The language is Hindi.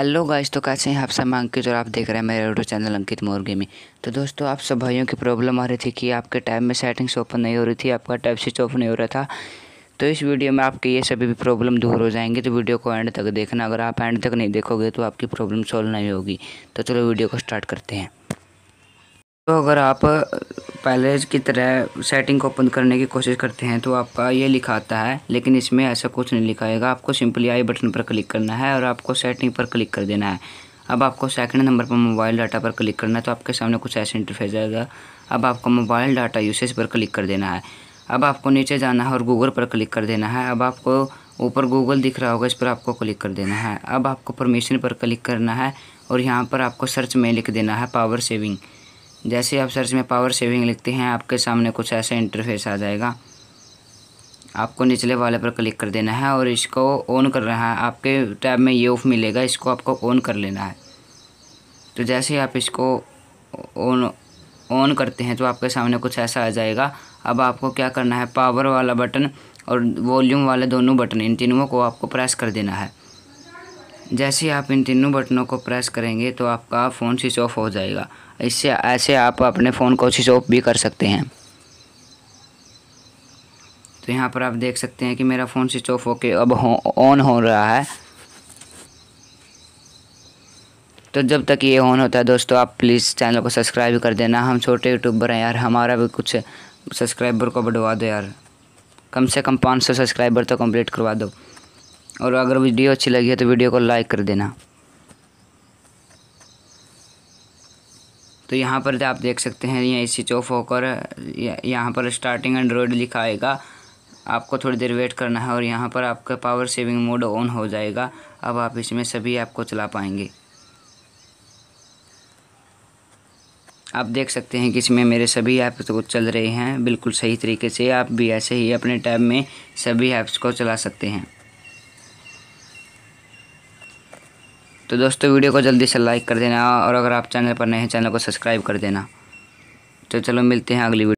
हेलो गाइस तो कैसे हैं आप सब अंकित और आप देख रहे हैं मेरे यूट्यूब चैनल अंकित मोर में तो दोस्तों आप सब भाइयों की प्रॉब्लम आ रही थी कि आपके टाइम में सेटिंग्स ओपन नहीं हो रही थी आपका टाइप स्विच ऑफ नहीं हो रहा था तो इस वीडियो में आपकी ये सभी भी प्रॉब्लम दूर हो जाएंगी तो वीडियो को एंड तक देखना अगर आप एंड तक नहीं देखोगे तो आपकी प्रॉब्लम सॉल्व नहीं होगी तो चलो वीडियो को स्टार्ट करते हैं तो अगर आप पहले की तरह सेटिंग को ओपन करने की कोशिश करते हैं तो आपका ये लिखा आता है लेकिन इसमें ऐसा कुछ नहीं लिखाएगा आपको सिंपली आई बटन पर क्लिक करना है और आपको सेटिंग पर क्लिक कर देना है अब आपको सेकंड नंबर पर मोबाइल डाटा पर क्लिक करना है तो आपके सामने कुछ ऐसे इंटरफेस आएगा अब आपको मोबाइल डाटा यूसेज पर क्लिक कर देना है अब आपको नीचे जाना है और गूगल पर क्लिक कर देना है अब आपको ऊपर गूगल दिख रहा होगा इस पर आपको क्लिक कर देना है अब आपको परमिशन पर क्लिक करना है और यहाँ पर आपको सर्च में लिख देना है पावर सेविंग जैसे आप सर्च में पावर सेविंग लिखते हैं आपके सामने कुछ ऐसा इंटरफेस आ जाएगा आपको निचले वाले पर क्लिक कर देना है और इसको ऑन करना है आपके टैब में ये ऑफ मिलेगा इसको आपको ऑन कर लेना है तो जैसे ही आप इसको ऑन ऑन करते हैं तो आपके सामने कुछ ऐसा आ जाएगा अब आपको क्या करना है पावर वाला बटन और वॉल्यूम वाले दोनों बटन इन तीनों को आपको प्रेस कर देना है जैसे ही आप इन तीनों बटनों को प्रेस करेंगे तो आपका फ़ोन स्विच ऑफ हो जाएगा इससे ऐसे आप अपने फ़ोन को स्विच ऑफ भी कर सकते हैं तो यहाँ पर आप देख सकते हैं कि मेरा फ़ोन स्विच ऑफ होके अब ऑन हो, हो रहा है तो जब तक ये ऑन होता है दोस्तों आप प्लीज़ चैनल को सब्सक्राइब कर देना हम छोटे यूट्यूबर हैं यार हमारा भी कुछ सब्सक्राइबर को बढ़वा दो यार कम से कम पाँच सौ सब्सक्राइबर तो कंप्लीट करवा दो और अगर वीडियो अच्छी लगी है तो वीडियो को लाइक कर देना तो यहाँ पर आप देख सकते हैं ये स्विच ऑफ होकर यहाँ पर स्टार्टिंग एंड्रॉयड लिखा आएगा आपको थोड़ी देर वेट करना है और यहाँ पर आपका पावर सेविंग मोड ऑन हो जाएगा अब आप इसमें सभी ऐप को चला पाएंगे आप देख सकते हैं कि इसमें मेरे सभी ऐप्स तो चल रहे हैं बिल्कुल सही तरीके से आप भी ऐसे ही अपने टैब में सभी ऐप्स को चला सकते हैं तो दोस्तों वीडियो को जल्दी से लाइक कर देना और अगर आप चैनल पर नए हैं चैनल को सब्सक्राइब कर देना तो चलो मिलते हैं अगली वीडियो